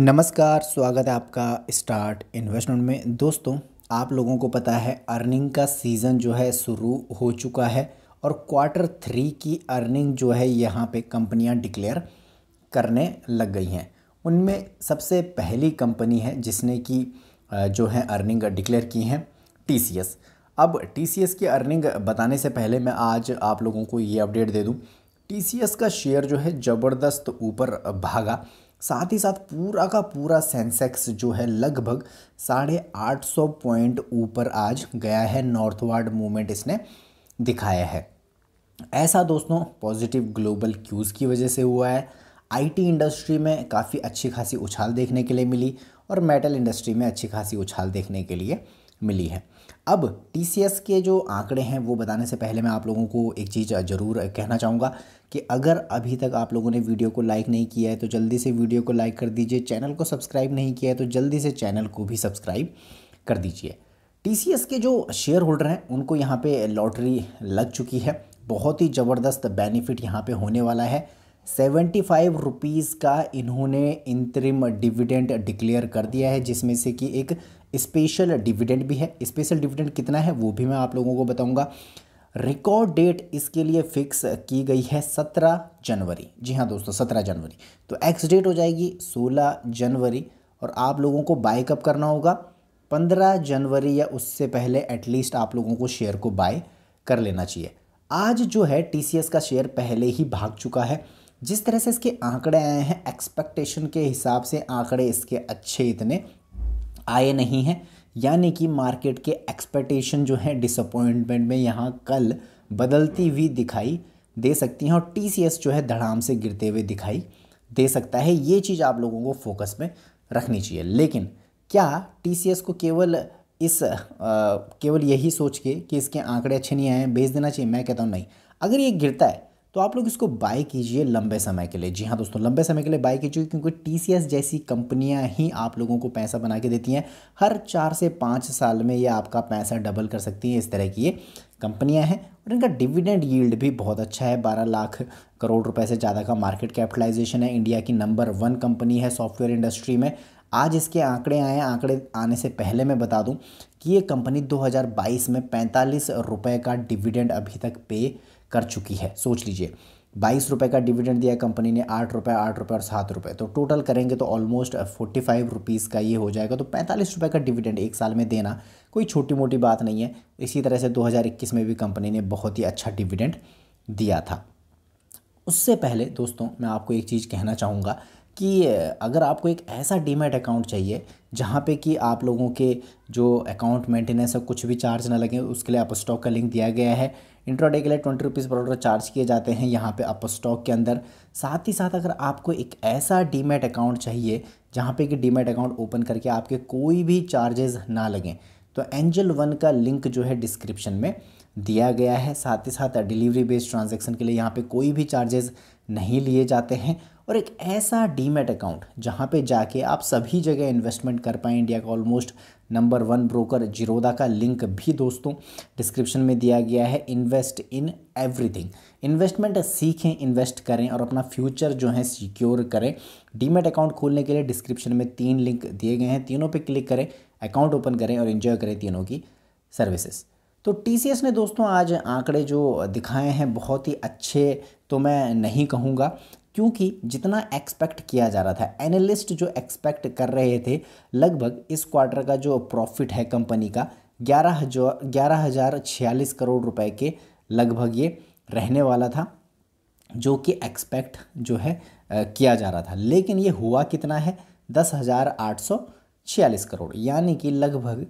नमस्कार स्वागत है आपका स्टार्ट इन्वेस्टमेंट में दोस्तों आप लोगों को पता है अर्निंग का सीज़न जो है शुरू हो चुका है और क्वार्टर थ्री की अर्निंग जो है यहाँ पे कंपनियाँ डिक्लेयर करने लग गई हैं उनमें सबसे पहली कंपनी है जिसने की जो है अर्निंग डिक्लेयर की हैं टी अब टी की अर्निंग बताने से पहले मैं आज आप लोगों को ये अपडेट दे दूँ टी का शेयर जो है ज़बरदस्त ऊपर भागा साथ ही साथ पूरा का पूरा सेंसेक्स जो है लगभग साढ़े आठ सौ पॉइंट ऊपर आज गया है नॉर्थवार्ड मूवमेंट इसने दिखाया है ऐसा दोस्तों पॉजिटिव ग्लोबल क्यूज़ की वजह से हुआ है आईटी इंडस्ट्री में काफ़ी अच्छी खासी उछाल देखने के लिए मिली और मेटल इंडस्ट्री में अच्छी खासी उछाल देखने के लिए मिली है अब टी के जो आंकड़े हैं वो बताने से पहले मैं आप लोगों को एक चीज़ ज़रूर कहना चाहूँगा कि अगर अभी तक आप लोगों ने वीडियो को लाइक नहीं किया है तो जल्दी से वीडियो को लाइक कर दीजिए चैनल को सब्सक्राइब नहीं किया है तो जल्दी से चैनल को भी सब्सक्राइब कर दीजिए टी के जो शेयर होल्डर हैं उनको यहाँ पर लॉटरी लग चुकी है बहुत ही ज़बरदस्त बेनिफिट यहाँ पर होने वाला है सेवेंटी फाइव रुपीज़ का इन्होंने इंतरिम डिविडेंड डिक्लेयर कर दिया है जिसमें से कि एक स्पेशल डिविडेंड भी है स्पेशल डिविडेंड कितना है वो भी मैं आप लोगों को बताऊंगा रिकॉर्ड डेट इसके लिए फिक्स की गई है सत्रह जनवरी जी हाँ दोस्तों सत्रह जनवरी तो एक्स डेट हो जाएगी सोलह जनवरी और आप लोगों को बाय कब करना होगा पंद्रह जनवरी या उससे पहले एटलीस्ट आप लोगों को शेयर को बाय कर लेना चाहिए आज जो है टी का शेयर पहले ही भाग चुका है जिस तरह से इसके आंकड़े आए हैं एक्सपेक्टेशन के हिसाब से आंकड़े इसके अच्छे इतने आए नहीं हैं यानी कि मार्केट के एक्सपेक्टेशन जो है डिसअपॉइंटमेंट में यहाँ कल बदलती हुई दिखाई दे सकती हैं और टी जो है धड़ाम से गिरते हुए दिखाई दे सकता है ये चीज़ आप लोगों को फोकस में रखनी चाहिए लेकिन क्या टी को केवल इस आ, केवल यही सोच के कि इसके आंकड़े अच्छे नहीं आए हैं बेच देना चाहिए मैं कहता हूँ नहीं अगर ये गिरता है तो आप लोग इसको बाय कीजिए लंबे समय के लिए जी हाँ दोस्तों लंबे समय के लिए बाय कीजिए क्योंकि टी जैसी कंपनियां ही आप लोगों को पैसा बना के देती हैं हर चार से पाँच साल में ये आपका पैसा डबल कर सकती हैं इस तरह की ये कंपनियां हैं और इनका डिविडेंड यील्ड भी बहुत अच्छा है बारह लाख करोड़ रुपए से ज़्यादा का मार्केट कैपिटलाइजेशन है इंडिया की नंबर वन कंपनी है सॉफ्टवेयर इंडस्ट्री में आज इसके आंकड़े आए आंकड़े आने से पहले मैं बता दूं कि ये कंपनी 2022 में पैंतालीस रुपए का डिविडेंड अभी तक पे कर चुकी है सोच लीजिए बाईस रुपये का डिविडेंड दिया कंपनी ने आठ रुपये आठ रुपये और सात रुपये तो टोटल करेंगे तो ऑलमोस्ट फोर्टी फाइव रुपीज़ का ये हो जाएगा तो पैंतालीस रुपये का डिविडेंड एक साल में देना कोई छोटी मोटी बात नहीं है इसी तरह से 2021 में भी कंपनी ने बहुत ही अच्छा डिविडेंड दिया था उससे पहले दोस्तों मैं आपको एक चीज़ कहना चाहूँगा कि अगर आपको एक ऐसा डीमेट अकाउंट चाहिए जहाँ पे कि आप लोगों के जो अकाउंट मेंटेनेंस है कुछ भी चार्ज ना लगे उसके लिए आप स्टॉक का लिंक दिया गया है इंट्राडे के लिए ट्वेंटी रुपीज़ पर चार्ज किए जाते हैं यहाँ पे अप स्टॉक के अंदर साथ ही साथ अगर आपको एक ऐसा डीमेट अकाउंट चाहिए जहाँ पे कि डीमेट अकाउंट ओपन करके आपके कोई भी चार्जेस ना लगें तो एंजल वन का लिंक जो है डिस्क्रिप्शन में दिया गया है साथ ही साथ डिलीवरी बेस्ड ट्रांजेक्शन के लिए यहाँ पे कोई भी चार्जेस नहीं लिए जाते हैं और एक ऐसा डीमेट अकाउंट जहाँ पे जाके आप सभी जगह इन्वेस्टमेंट कर पाएँ इंडिया का almost number one broker Zerodha का लिंक भी दोस्तों डिस्क्रिप्शन में दिया गया है इन्वेस्ट इन एवरीथिंग इन्वेस्टमेंट सीखें इन्वेस्ट करें और अपना फ्यूचर जो है सिक्योर करें डीमेट अकाउंट खोलने के लिए डिस्क्रिप्शन में तीन लिंक दिए गए हैं तीनों पर क्लिक करें अकाउंट ओपन करें और इन्जॉय करें तीनों की सर्विसेज़ तो टी ने दोस्तों आज आंकड़े जो दिखाए हैं बहुत ही अच्छे तो मैं नहीं कहूँगा क्योंकि जितना एक्सपेक्ट किया जा रहा था एनालिस्ट जो एक्सपेक्ट कर रहे थे लगभग इस क्वार्टर का जो प्रॉफिट है कंपनी का ग्यारह हजार ग्यारह हज़ार छियालीस करोड़ रुपए के लगभग ये रहने वाला था जो कि एक्सपेक्ट जो है किया जा रहा था लेकिन ये हुआ कितना है दस हज़ार आठ सौ छियालीस करोड़ यानी कि लगभग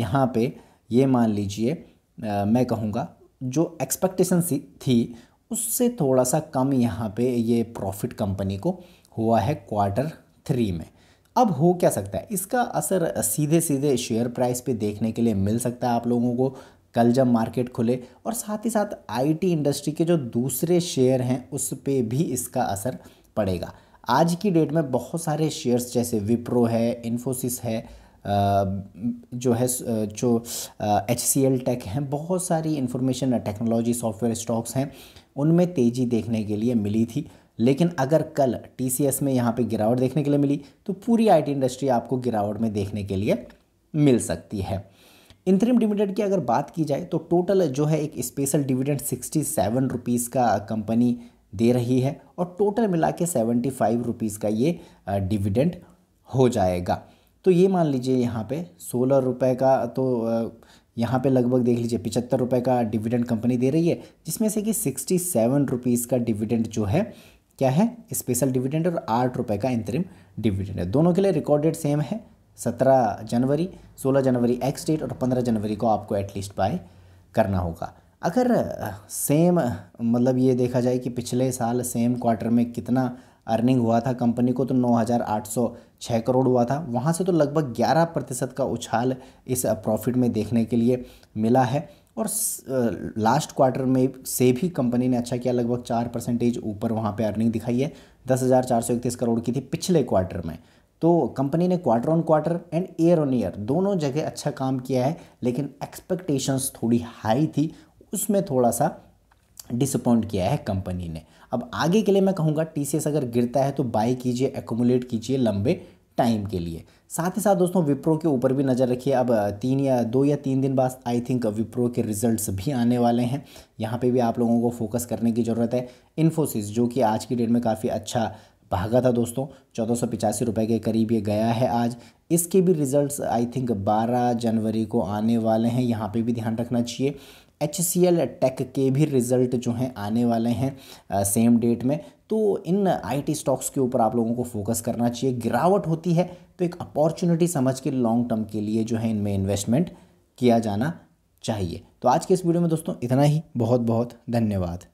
यहाँ पे ये मान लीजिए मैं कहूँगा जो एक्सपेक्टेशन थी उससे थोड़ा सा कम यहाँ पे ये प्रॉफिट कंपनी को हुआ है क्वार्टर थ्री में अब हो क्या सकता है इसका असर सीधे सीधे शेयर प्राइस पे देखने के लिए मिल सकता है आप लोगों को कल जब मार्केट खुले और साथ ही साथ आईटी इंडस्ट्री के जो दूसरे शेयर हैं उस पर भी इसका असर पड़ेगा आज की डेट में बहुत सारे शेयर्स जैसे विप्रो है इन्फोसिस है जो है जो एच सी एल टेक हैं बहुत सारी इन्फॉर्मेशन टेक्नोलॉजी सॉफ्टवेयर स्टॉक्स हैं उनमें तेज़ी देखने के लिए मिली थी लेकिन अगर कल टी सी एस में यहाँ पर गिरावट देखने के लिए मिली तो पूरी आई टी इंडस्ट्री आपको गिरावट में देखने के लिए मिल सकती है इंतरिम डिविडेंड की अगर बात की जाए तो टोटल जो है एक special dividend sixty seven rupees का कंपनी दे रही है और टोटल मिला के सेवेंटी फाइव रुपीज़ का ये डिविडेंड हो जाएगा तो ये मान लीजिए यहाँ पे सोलह रुपये का तो यहाँ पे लगभग देख लीजिए पिचहत्तर रुपये का डिविडेंड कंपनी दे रही है जिसमें से कि सिक्सटी सेवन रुपीज़ का डिविडेंड जो है क्या है स्पेशल डिविडेंड और आठ रुपये का इंतरिम डिविडेंड है दोनों के लिए रिकॉर्डेड सेम है सत्रह जनवरी सोलह जनवरी एक्स डेट और पंद्रह जनवरी को आपको एटलीस्ट बाय करना होगा अगर सेम मतलब ये देखा जाए कि पिछले साल सेम क्वार्टर में कितना अर्निंग हुआ था कंपनी को तो नौ करोड़ हुआ था वहाँ से तो लगभग 11 प्रतिशत का उछाल इस प्रॉफिट में देखने के लिए मिला है और लास्ट क्वार्टर में से भी कंपनी ने अच्छा किया लगभग चार परसेंटेज ऊपर वहाँ पे अर्निंग दिखाई है दस हज़ार चार सौ इकतीस करोड़ की थी पिछले क्वार्टर में तो कंपनी ने quarter on quarter and year on year दोनों जगह अच्छा काम किया है लेकिन एक्सपेक्टेशंस थोड़ी हाई थी उसमें थोड़ा सा डिसअपॉइंट किया है कंपनी ने अब आगे के लिए मैं कहूँगा टी अगर गिरता है तो बाई कीजिए एकोमुलेट कीजिए लंबे टाइम के लिए साथ ही साथ दोस्तों विप्रो के ऊपर भी नज़र रखिए अब तीन या दो या तीन दिन बाद आई थिंक विप्रो के रिजल्ट्स भी आने वाले हैं यहाँ पे भी आप लोगों को फोकस करने की ज़रूरत है इन्फोसिस जो कि आज की डेट में काफ़ी अच्छा भागा था दोस्तों चौदह सौ पिचासी रुपये के करीब ये गया है आज इसके भी रिजल्ट्स आई थिंक 12 जनवरी को आने वाले हैं यहाँ पे भी ध्यान रखना चाहिए एच सी एल टेक के भी रिज़ल्ट जो हैं आने वाले हैं सेम डेट में तो इन आईटी स्टॉक्स के ऊपर आप लोगों को फोकस करना चाहिए गिरावट होती है तो एक अपॉर्चुनिटी समझ के लॉन्ग टर्म के लिए जो है इनमें इन्वेस्टमेंट किया जाना चाहिए तो आज के इस वीडियो में दोस्तों इतना ही बहुत बहुत धन्यवाद